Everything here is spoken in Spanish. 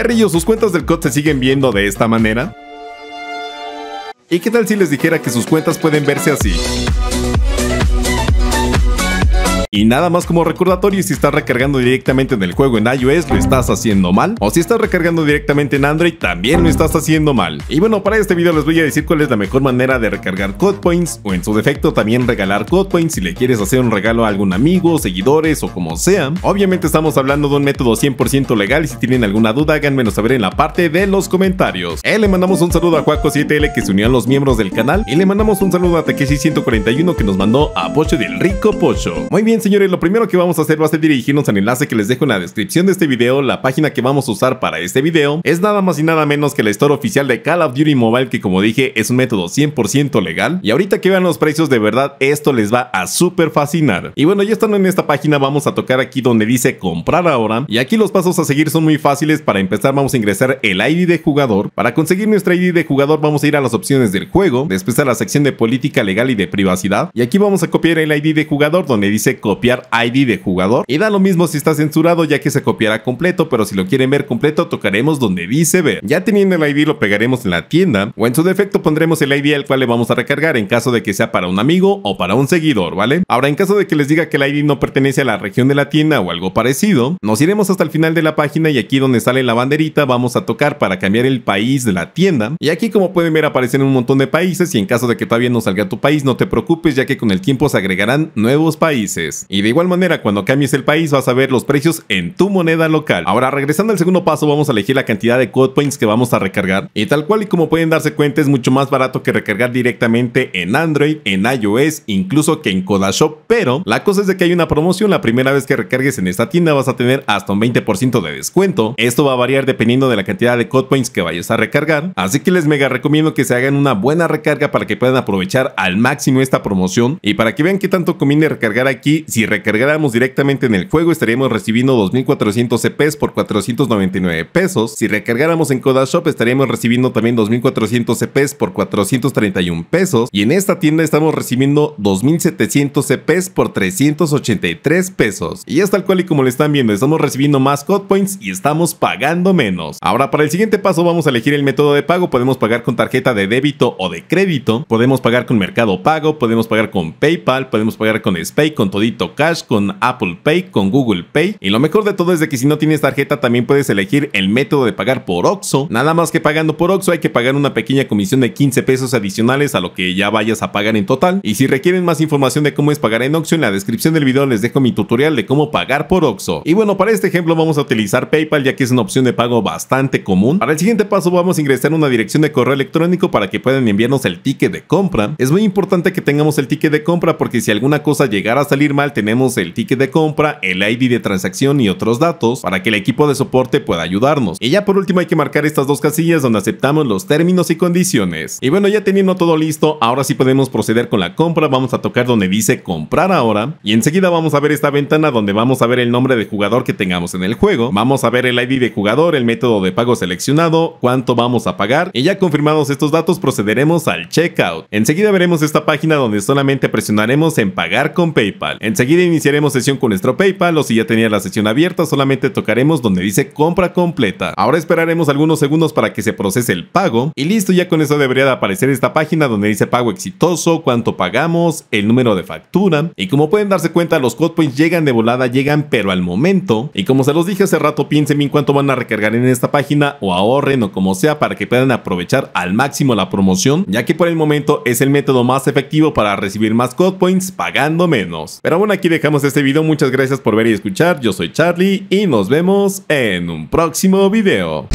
Perrillo, ¿sus cuentas del COD se siguen viendo de esta manera? ¿Y qué tal si les dijera que sus cuentas pueden verse así? Y nada más como recordatorio, si estás recargando directamente en el juego en iOS, lo estás haciendo mal. O si estás recargando directamente en Android, también lo estás haciendo mal. Y bueno, para este video les voy a decir cuál es la mejor manera de recargar code o en su defecto también regalar code si le quieres hacer un regalo a algún amigo, seguidores o como sea. Obviamente estamos hablando de un método 100% legal y si tienen alguna duda háganmelo saber en la parte de los comentarios. Eh, le mandamos un saludo a Juaco7L que se unió a los miembros del canal y le mandamos un saludo a Takeshi141 que nos mandó a Pocho del Rico Pocho. Muy bien, señores, lo primero que vamos a hacer va a ser dirigirnos al enlace que les dejo en la descripción de este video. La página que vamos a usar para este video es nada más y nada menos que la store oficial de Call of Duty Mobile, que como dije, es un método 100% legal. Y ahorita que vean los precios, de verdad, esto les va a súper fascinar. Y bueno, ya estando en esta página, vamos a tocar aquí donde dice comprar ahora. Y aquí los pasos a seguir son muy fáciles. Para empezar, vamos a ingresar el ID de jugador. Para conseguir nuestro ID de jugador, vamos a ir a las opciones del juego, después a la sección de política legal y de privacidad. Y aquí vamos a copiar el ID de jugador donde dice copiar ID de jugador. Y da lo mismo si está censurado ya que se copiará completo, pero si lo quieren ver completo tocaremos donde dice ver. Ya teniendo el ID lo pegaremos en la tienda o en su defecto pondremos el ID al cual le vamos a recargar en caso de que sea para un amigo o para un seguidor, ¿vale? Ahora en caso de que les diga que el ID no pertenece a la región de la tienda o algo parecido, nos iremos hasta el final de la página y aquí donde sale la banderita vamos a tocar para cambiar el país de la tienda. Y aquí como pueden ver aparecen un montón de países y en caso de que todavía no salga tu país no te preocupes ya que con el tiempo se agregarán nuevos países. Y de igual manera, cuando cambies el país vas a ver los precios en tu moneda local. Ahora, regresando al segundo paso, vamos a elegir la cantidad de code points que vamos a recargar. Y tal cual y como pueden darse cuenta, es mucho más barato que recargar directamente en Android, en iOS, incluso que en Kodashop. Pero la cosa es de que hay una promoción. La primera vez que recargues en esta tienda vas a tener hasta un 20% de descuento. Esto va a variar dependiendo de la cantidad de code points que vayas a recargar. Así que les mega recomiendo que se hagan una buena recarga para que puedan aprovechar al máximo esta promoción. Y para que vean qué tanto conviene recargar aquí si recargáramos directamente en el juego estaríamos recibiendo 2400 CPs e por 499 pesos. Si recargáramos en Shop estaríamos recibiendo también 2400 CPs e por 431 pesos. Y en esta tienda estamos recibiendo 2700 CPs e por 383 pesos. Y es tal cual y como le están viendo, estamos recibiendo más code points y estamos pagando menos. Ahora para el siguiente paso vamos a elegir el método de pago. Podemos pagar con tarjeta de débito o de crédito. Podemos pagar con Mercado Pago. Podemos pagar con PayPal. Podemos pagar con Spay, con Todito cash, con Apple Pay, con Google Pay. Y lo mejor de todo es que si no tienes tarjeta también puedes elegir el método de pagar por OXO. Nada más que pagando por Oxo, hay que pagar una pequeña comisión de 15 pesos adicionales a lo que ya vayas a pagar en total. Y si requieren más información de cómo es pagar en Oxxo, en la descripción del video les dejo mi tutorial de cómo pagar por OXO. Y bueno, para este ejemplo vamos a utilizar PayPal ya que es una opción de pago bastante común. Para el siguiente paso vamos a ingresar una dirección de correo electrónico para que puedan enviarnos el ticket de compra. Es muy importante que tengamos el ticket de compra porque si alguna cosa llegara a salir mal tenemos el ticket de compra, el ID de transacción y otros datos para que el equipo de soporte pueda ayudarnos. Y ya por último hay que marcar estas dos casillas donde aceptamos los términos y condiciones. Y bueno, ya teniendo todo listo, ahora sí podemos proceder con la compra. Vamos a tocar donde dice comprar ahora. Y enseguida vamos a ver esta ventana donde vamos a ver el nombre de jugador que tengamos en el juego. Vamos a ver el ID de jugador, el método de pago seleccionado, cuánto vamos a pagar. Y ya confirmados estos datos procederemos al checkout. Enseguida veremos esta página donde solamente presionaremos en pagar con PayPal seguida iniciaremos sesión con nuestro PayPal o si ya tenía la sesión abierta solamente tocaremos donde dice compra completa. Ahora esperaremos algunos segundos para que se procese el pago y listo ya con eso debería de aparecer esta página donde dice pago exitoso, cuánto pagamos, el número de factura y como pueden darse cuenta los code points llegan de volada, llegan pero al momento y como se los dije hace rato piensen en cuánto van a recargar en esta página o ahorren o como sea para que puedan aprovechar al máximo la promoción ya que por el momento es el método más efectivo para recibir más code points pagando menos. Pero bueno, aquí dejamos este video. Muchas gracias por ver y escuchar. Yo soy Charlie y nos vemos en un próximo video.